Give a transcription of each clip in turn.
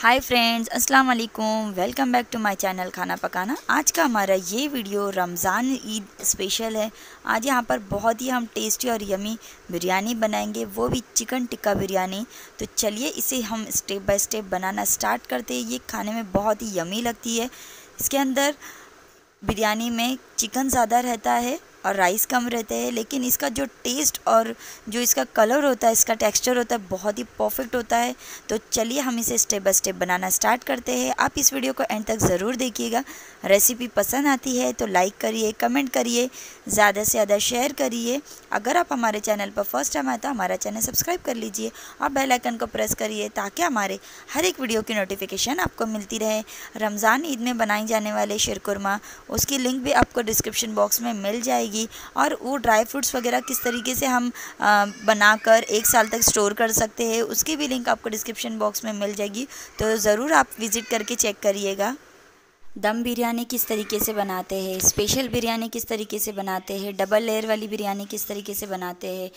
हाय friends अस्सलाम वालेकुम welcome back to my channel खाना पकाना आज का हमारा ये वीडियो रमज़ान ईद स्पेशल है आज यहाँ पर बहुत ही हम टेस्टी और यमी बिरयानी बनाएंगे वो भी चिकन टिक्का बिरयानी तो चलिए इसे हम स्टेप बाय स्टेप बनाना स्टार्ट करते हैं ये खाने में बहुत ही यमी लगती है इसके अंदर बिरयानी में चिकन ज़्यादा रहता है और राइस कम रहते हैं लेकिन इसका जो टेस्ट और जो इसका कलर होता है इसका टेक्सचर होता है बहुत ही परफेक्ट होता है तो चलिए हम इसे स्टेप बाय स्टेप बनाना स्टार्ट करते हैं आप इस वीडियो को एंड तक ज़रूर देखिएगा रेसिपी पसंद आती है तो लाइक करिए कमेंट करिए ज़्यादा से ज़्यादा शेयर करिए अगर आप हमारे चैनल पर फर्स्ट टाइम आए तो हमारा चैनल सब्सक्राइब कर लीजिए और बेलाइकन को प्रेस करिए ताकि हमारे हर एक वीडियो की नोटिफिकेशन आपको मिलती रहे रमज़ान ईद में बनाई जाने वाले शिरकुरमा उसकी लिंक भी आपको डिस्क्रिप्शन बॉक्स में मिल जाएगी रहेगी और वो ड्राई फ्रूट्स वगैरह किस तरीके से हम बनाकर एक साल तक स्टोर कर सकते हैं उसकी भी लिंक आपको डिस्क्रिप्शन बॉक्स में मिल जाएगी तो ज़रूर आप विज़िट करके चेक करिएगा दम बिरयानी किस तरीके से बनाते हैं स्पेशल बिरयानी किस तरीके से बनाते हैं डबल लेयर वाली बिरयानी किस तरीके से बनाते हैं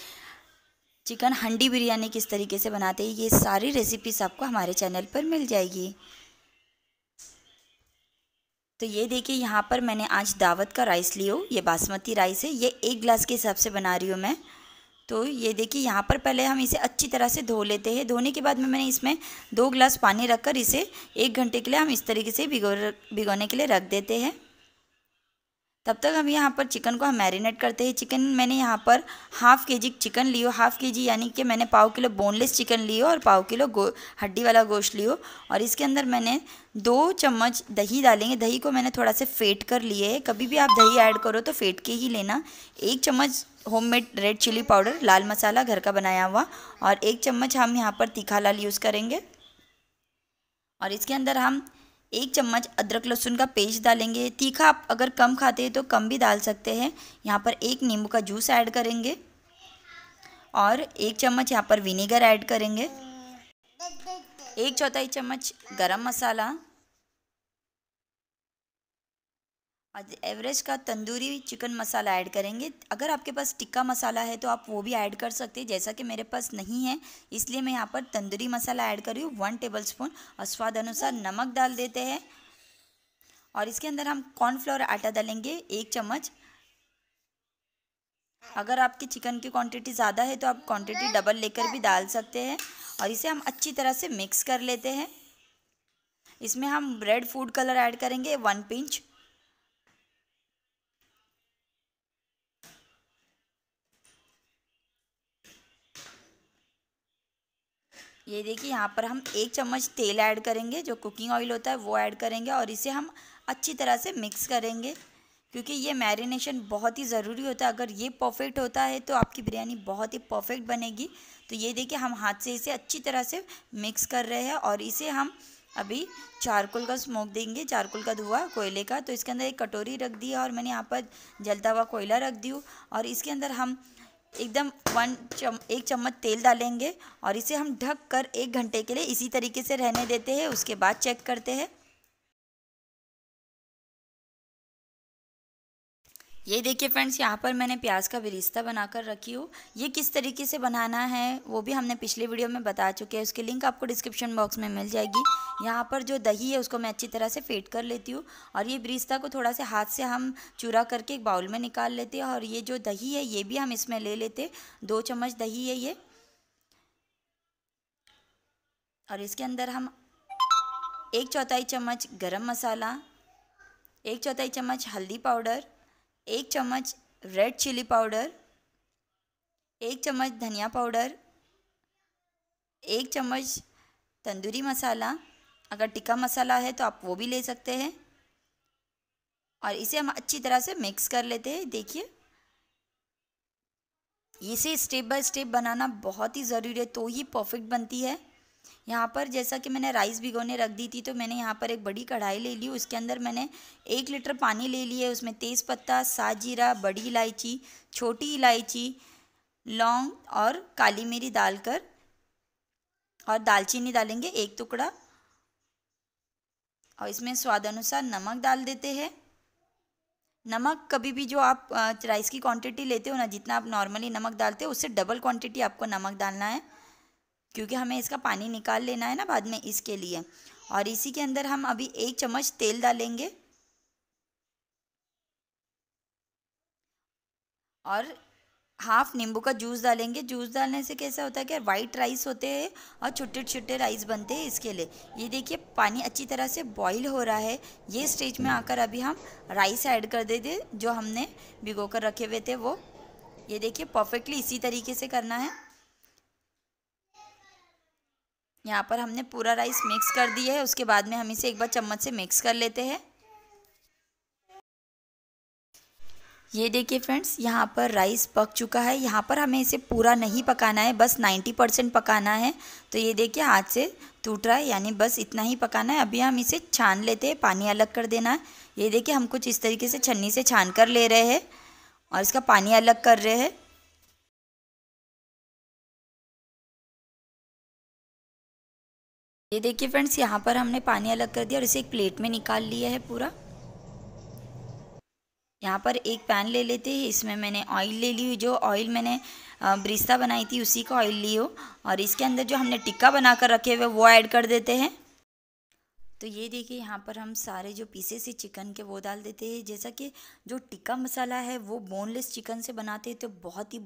चिकन हंडी बिरयानी किस तरीके से बनाते हैं ये सारी रेसिपीज़ आपको हमारे चैनल पर मिल जाएगी तो ये देखिए यहाँ पर मैंने आज दावत का राइस लियो ये बासमती राइस है ये एक ग्लास के हिसाब से बना रही हूँ मैं तो ये देखिए यहाँ पर पहले हम इसे अच्छी तरह से धो लेते हैं धोने के बाद में मैंने इसमें दो ग्लास पानी रखकर इसे एक घंटे के लिए हम इस तरीके से भिगो भिगोने के लिए रख देते हैं तब तक हम यहाँ पर चिकन को हम मैरिनेट करते हैं चिकन मैंने यहाँ पर हाफ़ के जी चिकन लियो हाफ़ के जी यानी कि मैंने पाव किलो बोनलेस चिकन लियो और पाव किलो गो हड्डी वाला गोश्त लियो और इसके अंदर मैंने दो चम्मच दही डालेंगे दही को मैंने थोड़ा से फेट कर लिए है कभी भी आप दही ऐड करो तो फेट के ही लेना एक चम्मच होममेड रेड चिली पाउडर लाल मसाला घर का बनाया हुआ और एक चम्मच हम यहाँ पर तीखा लाल यूज़ करेंगे और इसके अंदर हम एक चम्मच अदरक लहसुन का पेस्ट डालेंगे तीखा आप अगर कम खाते हैं तो कम भी डाल सकते हैं यहाँ पर एक नींबू का जूस ऐड करेंगे और एक चम्मच यहाँ पर विनेगर ऐड करेंगे एक चौथाई चम्मच गरम मसाला आज एवरेज का तंदूरी चिकन मसाला ऐड करेंगे अगर आपके पास टिक्का मसाला है तो आप वो भी ऐड कर सकते हैं जैसा कि मेरे पास नहीं है इसलिए मैं यहाँ पर तंदूरी मसाला ऐड कर रही हूँ वन टेबल स्पून और स्वाद अनुसार नमक डाल देते हैं और इसके अंदर हम कॉर्नफ्लोर आटा डालेंगे एक चम्मच अगर आपकी चिकन की क्वान्टिटी ज़्यादा है तो आप क्वान्टिटी डबल लेकर भी डाल सकते हैं और इसे हम अच्छी तरह से मिक्स कर लेते हैं इसमें हम रेड फूड कलर ऐड करेंगे वन पिंच ये देखिए यहाँ पर हम एक चम्मच तेल ऐड करेंगे जो कुकिंग ऑयल होता है वो ऐड करेंगे और इसे हम अच्छी तरह से मिक्स करेंगे क्योंकि ये मैरिनेशन बहुत ही ज़रूरी होता है अगर ये परफेक्ट होता है तो आपकी बिरयानी बहुत ही परफेक्ट बनेगी तो ये देखिए हम हाथ से इसे अच्छी तरह से मिक्स कर रहे हैं और इसे हम अभी चारकोल का स्मोक देंगे चारकोल का धुआं कोयले का तो इसके अंदर एक कटोरी रख दी है और मैंने यहाँ पर जलता हुआ कोयला रख दी और इसके अंदर हम एकदम वन चम एक चम्मच तेल डालेंगे और इसे हम ढक कर एक घंटे के लिए इसी तरीके से रहने देते हैं उसके बाद चेक करते हैं ये देखिए फ्रेंड्स यहाँ पर मैंने प्याज का बिरिस्ता बनाकर रखी हूँ ये किस तरीके से बनाना है वो भी हमने पिछले वीडियो में बता चुके हैं उसकी लिंक आपको डिस्क्रिप्शन बॉक्स में मिल जाएगी यहाँ पर जो दही है उसको मैं अच्छी तरह से फेट कर लेती हूँ और ये बिरिस्ता को थोड़ा से हाथ से हम चूरा करके एक बाउल में निकाल लेते हैं और ये जो दही है ये भी हम इसमें ले लेते दो चम्मच दही है ये और इसके अंदर हम एक चौथाई चम्मच गरम मसाला एक चौथाई चम्मच हल्दी पाउडर एक चम्मच रेड चिली पाउडर एक चम्मच धनिया पाउडर एक चम्मच तंदूरी मसाला अगर टिक्का मसाला है तो आप वो भी ले सकते हैं और इसे हम अच्छी तरह से मिक्स कर लेते हैं देखिए इसे स्टेप बाय स्टेप बनाना बहुत ही ज़रूरी है तो ही परफेक्ट बनती है यहाँ पर जैसा कि मैंने राइस भिगोने रख दी थी तो मैंने यहाँ पर एक बड़ी कढ़ाई ले ली उसके अंदर मैंने एक लीटर पानी ले लिया है उसमें तेज़ पत्ता सा जीरा बड़ी इलायची छोटी इलायची लौंग और काली मिरी डालकर और दालचीनी डालेंगे एक टुकड़ा और इसमें स्वाद अनुसार नमक डाल देते हैं नमक कभी भी जो आप राइस की क्वांटिटी लेते हो ना जितना आप नॉर्मली नमक डालते हो उससे डबल क्वांटिटी आपको नमक डालना है क्योंकि हमें इसका पानी निकाल लेना है ना बाद में इसके लिए और इसी के अंदर हम अभी एक चम्मच तेल डालेंगे और हाफ नींबू का जूस डालेंगे जूस डालने से कैसा होता है कि वाइट राइस होते हैं और छोटे छोटे राइस बनते हैं इसके लिए ये देखिए पानी अच्छी तरह से बॉईल हो रहा है ये स्टेज में आकर अभी हम राइस ऐड कर देते जो हमने भिगो कर रखे हुए थे वो ये देखिए परफेक्टली इसी तरीके से करना है यहाँ पर हमने पूरा राइस मिक्स कर दिया है उसके बाद में हम इसे एक बार चम्मच से मिक्स कर लेते हैं ये देखिए फ्रेंड्स यहाँ पर राइस पक चुका है यहाँ पर हमें इसे पूरा नहीं पकाना है बस 90 परसेंट पकाना है तो ये देखिए हाथ से टूट रहा है यानी बस इतना ही पकाना है अभी हम इसे छान लेते हैं पानी अलग कर देना है ये देखिए हम कुछ इस तरीके से छन्नी से छान कर ले रहे हैं और इसका पानी अलग कर रहे हैं ये देखिए फ्रेंड्स यहाँ पर हमने पानी अलग कर दिया और इसे एक प्लेट में निकाल लिया है पूरा यहाँ पर एक पैन ले लेते हैं इसमें मैंने ऑयल ले ली जो ऑयल मैंने ब्रिस्ता बनाई थी उसी का ऑयल लियो और इसके अंदर जो हमने टिक्का बनाकर रखे हुए वो ऐड कर देते हैं तो ये देखिए यहाँ पर हम सारे जो पीसेस से चिकन के वो डाल देते हैं जैसा कि जो टिक्का मसाला है वो बोनलेस चिकन से बनाते हैं तो बहुत ही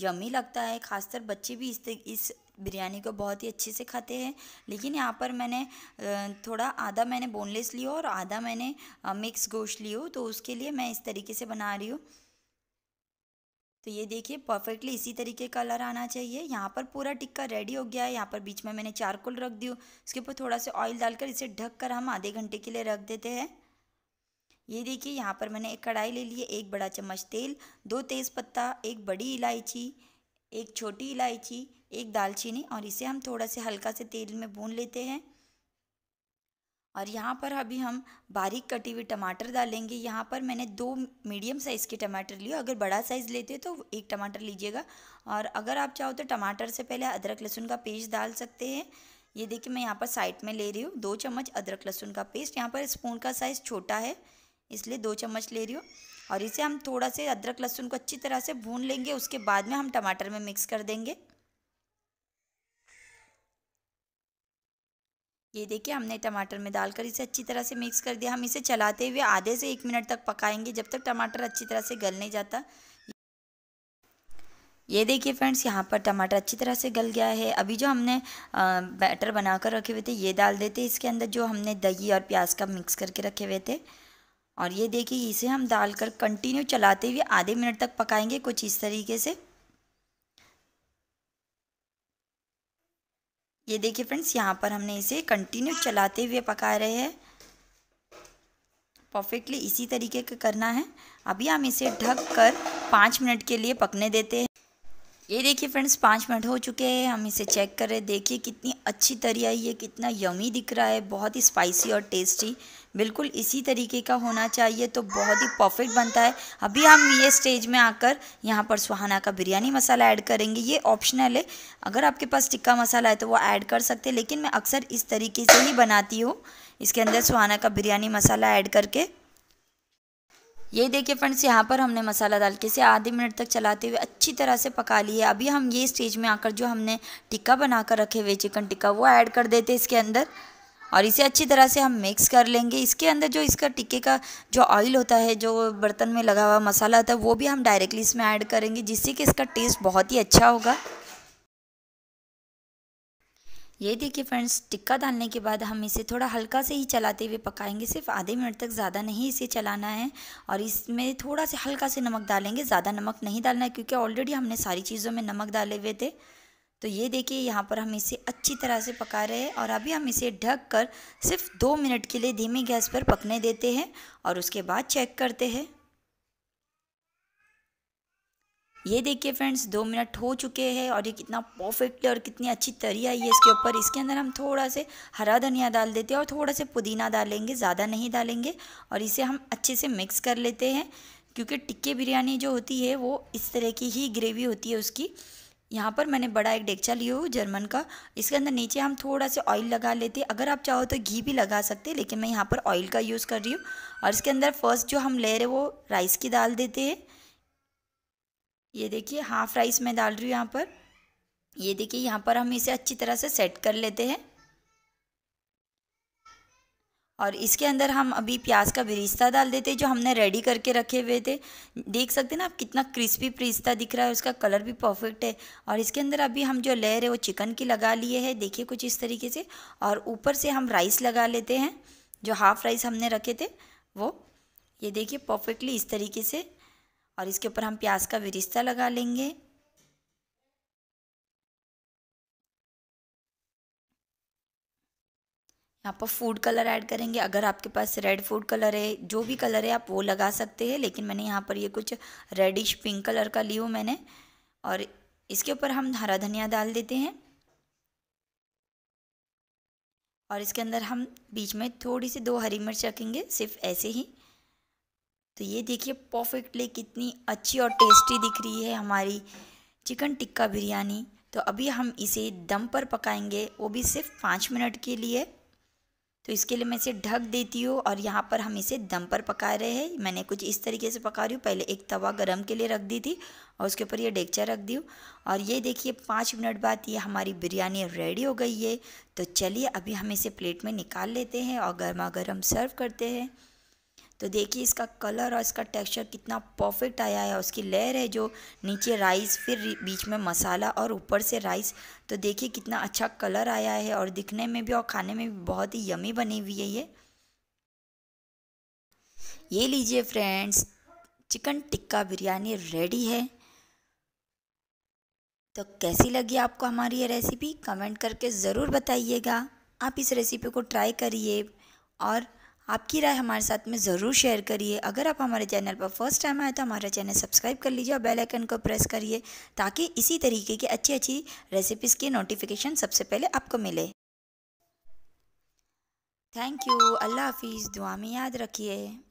यमी लगता है खासकर बच्चे भी इस इस बिरयानी को बहुत ही अच्छे से खाते हैं लेकिन यहाँ पर मैंने थोड़ा आधा मैंने बोनलेस लियो और आधा मैंने मिक्स गोश्त लियो तो उसके लिए मैं इस तरीके से बना रही हूँ तो ये देखिए परफेक्टली इसी तरीके का कलर आना चाहिए यहाँ पर पूरा टिक्का रेडी हो गया है यहाँ पर बीच में मैंने चारकोल रख दी उसके ऊपर थोड़ा सा ऑयल डालकर इसे ढक कर हम आधे घंटे के लिए रख देते हैं ये देखिए यहाँ पर मैंने एक कढ़ाई ले ली है एक बड़ा चम्मच तेल दो तेज़पत्ता एक बड़ी इलायची एक छोटी इलायची एक दालचीनी और इसे हम थोड़ा से हल्का से तेल में भून लेते हैं और यहाँ पर अभी हम बारीक कटी हुई टमाटर डालेंगे यहाँ पर मैंने दो मीडियम साइज़ के टमाटर लिए अगर बड़ा साइज़ लेते तो एक टमाटर लीजिएगा और अगर आप चाहो तो टमाटर से पहले अदरक लहसुन का पेस्ट डाल सकते हैं ये देखिए मैं यहाँ पर साइड में ले रही हूँ दो चम्मच अदरक लहसुन का पेस्ट यहाँ पर स्पून का साइज़ छोटा है इसलिए दो चम्मच ले रही हूँ और इसे हम थोड़ा से अदरक लहसुन को अच्छी तरह से भून लेंगे उसके बाद में हम टमाटर में मिक्स कर देंगे ये देखिए हमने टमाटर में डालकर इसे अच्छी तरह से मिक्स कर दिया हम इसे चलाते हुए आधे से एक मिनट तक पकाएंगे जब तक टमाटर अच्छी तरह से गल नहीं जाता ये देखिए फ्रेंड्स यहाँ पर टमाटर अच्छी तरह से गल गया है अभी जो हमने बैटर बनाकर रखे हुए थे ये डाल देते इसके अंदर जो हमने दही और प्याज का मिक्स करके रखे हुए थे और ये देखिए इसे हम डालकर कंटिन्यू चलाते हुए आधे मिनट तक पकाएंगे कुछ इस तरीके से ये देखिए फ्रेंड्स यहाँ पर हमने इसे कंटिन्यू चलाते हुए पका रहे हैं परफेक्टली इसी तरीके का करना है अभी हम इसे ढक कर पाँच मिनट के लिए पकने देते हैं ये देखिए फ्रेंड्स पाँच मिनट हो चुके हैं हम इसे चेक करें देखिए कितनी अच्छी तरी आई है कितना यमी दिख रहा है बहुत ही स्पाइसी और टेस्टी बिल्कुल इसी तरीके का होना चाहिए तो बहुत ही परफेक्ट बनता है अभी हम ये स्टेज में आकर यहाँ पर सुहाना का बिरयानी मसाला ऐड करेंगे ये ऑप्शनल है अगर आपके पास टिक्का मसाला है तो वो ऐड कर सकते हैं लेकिन मैं अक्सर इस तरीके से ही बनाती हूँ इसके अंदर सुहाना का बिरयानी मसाला ऐड करके ये देखिए फ्रेंड्स यहाँ पर हमने मसाला डाल के इसे आधे मिनट तक चलाते हुए अच्छी तरह से पका लिए अभी हम ये स्टेज में आकर जो हमने टिक्का बनाकर रखे हुए चिकन टिक्का वो ऐड कर देते इसके अंदर और इसे अच्छी तरह से हम मिक्स कर लेंगे इसके अंदर जो इसका टिक्के का जो ऑयल होता है जो बर्तन में लगा हुआ मसाला होता है वो भी हम डायरेक्टली इसमें ऐड करेंगे जिससे कि इसका टेस्ट बहुत ही अच्छा होगा ये देखिए फ्रेंड्स टिक्का डालने के बाद हम इसे थोड़ा हल्का से ही चलाते हुए पकाएंगे सिर्फ आधे मिनट तक ज़्यादा नहीं इसे चलाना है और इसमें थोड़ा सा हल्का से नमक डालेंगे ज़्यादा नमक नहीं डालना है क्योंकि ऑलरेडी हमने सारी चीज़ों में नमक डाले हुए थे तो ये देखिए यहाँ पर हम इसे अच्छी तरह से पका रहे हैं और अभी हम इसे ढक कर सिर्फ दो मिनट के लिए धीमी गैस पर पकने देते हैं और उसके बाद चेक करते हैं ये देखिए फ्रेंड्स दो मिनट हो चुके हैं और ये कितना परफेक्टली और कितनी अच्छी तरी आई है इसके ऊपर इसके अंदर हम थोड़ा से हरा धनिया डाल देते हैं और थोड़ा से पुदीना डालेंगे ज़्यादा नहीं डालेंगे और इसे हम अच्छे से मिक्स कर लेते हैं क्योंकि टिक्के बिरयानी जो होती है वो इस तरह की ही ग्रेवी होती है उसकी यहाँ पर मैंने बड़ा एक डेक्चा लिया हुआ जर्मन का इसके अंदर नीचे हम थोड़ा सा ऑयल लगा लेते हैं अगर आप चाहो तो घी भी लगा सकते हैं लेकिन मैं यहाँ पर ऑयल का यूज़ कर रही हूँ और इसके अंदर फर्स्ट जो हम ले रहे वो राइस की दाल देते हैं ये देखिए हाफ राइस मैं डाल रही हूँ यहाँ पर ये देखिए यहाँ पर हम इसे अच्छी तरह से सेट कर लेते हैं और इसके अंदर हम अभी प्याज का बिरिस्ता डाल देते जो हमने रेडी करके रखे हुए थे देख सकते हैं ना आप कितना क्रिस्पी परिस्ता दिख रहा है उसका कलर भी परफेक्ट है और इसके अंदर अभी हम जो लेयर है वो चिकन की लगा लिए है देखिए कुछ इस तरीके से और ऊपर से हम राइस लगा लेते हैं जो हाफ़ राइस हमने रखे थे वो ये देखिए परफेक्टली इस तरीके से और इसके ऊपर हम प्याज का विरिस्ता लगा लेंगे यहाँ पर फूड कलर ऐड करेंगे अगर आपके पास रेड फूड कलर है जो भी कलर है आप वो लगा सकते हैं लेकिन मैंने यहाँ पर ये कुछ रेडिश पिंक कलर का ली हूँ मैंने और इसके ऊपर हम हरा धनिया डाल देते हैं और इसके अंदर हम बीच में थोड़ी सी दो हरी मिर्च रखेंगे सिर्फ ऐसे ही तो ये देखिए परफेक्टली कितनी अच्छी और टेस्टी दिख रही है हमारी चिकन टिक्का बिरयानी तो अभी हम इसे दम पर पकाएंगे वो भी सिर्फ पाँच मिनट के लिए तो इसके लिए मैं इसे ढक देती हूँ और यहाँ पर हम इसे दम पर पका रहे हैं मैंने कुछ इस तरीके से पका रही हूँ पहले एक तवा गरम के लिए रख दी थी और उसके ऊपर ये डेगचा रख दी हूँ और ये देखिए पाँच मिनट बाद ये हमारी बिरयानी रेडी हो गई है तो चलिए अभी हम इसे प्लेट में निकाल लेते हैं और गर्मा गर्म सर्व करते हैं तो देखिए इसका कलर और इसका टेक्सचर कितना परफेक्ट आया है उसकी लेयर है जो नीचे राइस फिर बीच में मसाला और ऊपर से राइस तो देखिए कितना अच्छा कलर आया है और दिखने में भी और खाने में भी बहुत ही यमी बनी हुई है ये ये लीजिए friends chicken tikka biryani ready है तो कैसी लगी आपको हमारी ये रेसिपी कमेंट करके ज़रूर बताइएगा आप इस रेसिपी को ट्राई करिए और आपकी राय हमारे साथ में ज़रूर शेयर करिए अगर आप हमारे चैनल पर फर्स्ट टाइम आए तो हमारा चैनल सब्सक्राइब कर लीजिए और बेल आइकन को प्रेस करिए ताकि इसी तरीके की अच्छी अच्छी रेसिपीज़ की नोटिफिकेशन सबसे पहले आपको मिले थैंक यू अल्लाह हाफिज़ दुआ में याद रखिए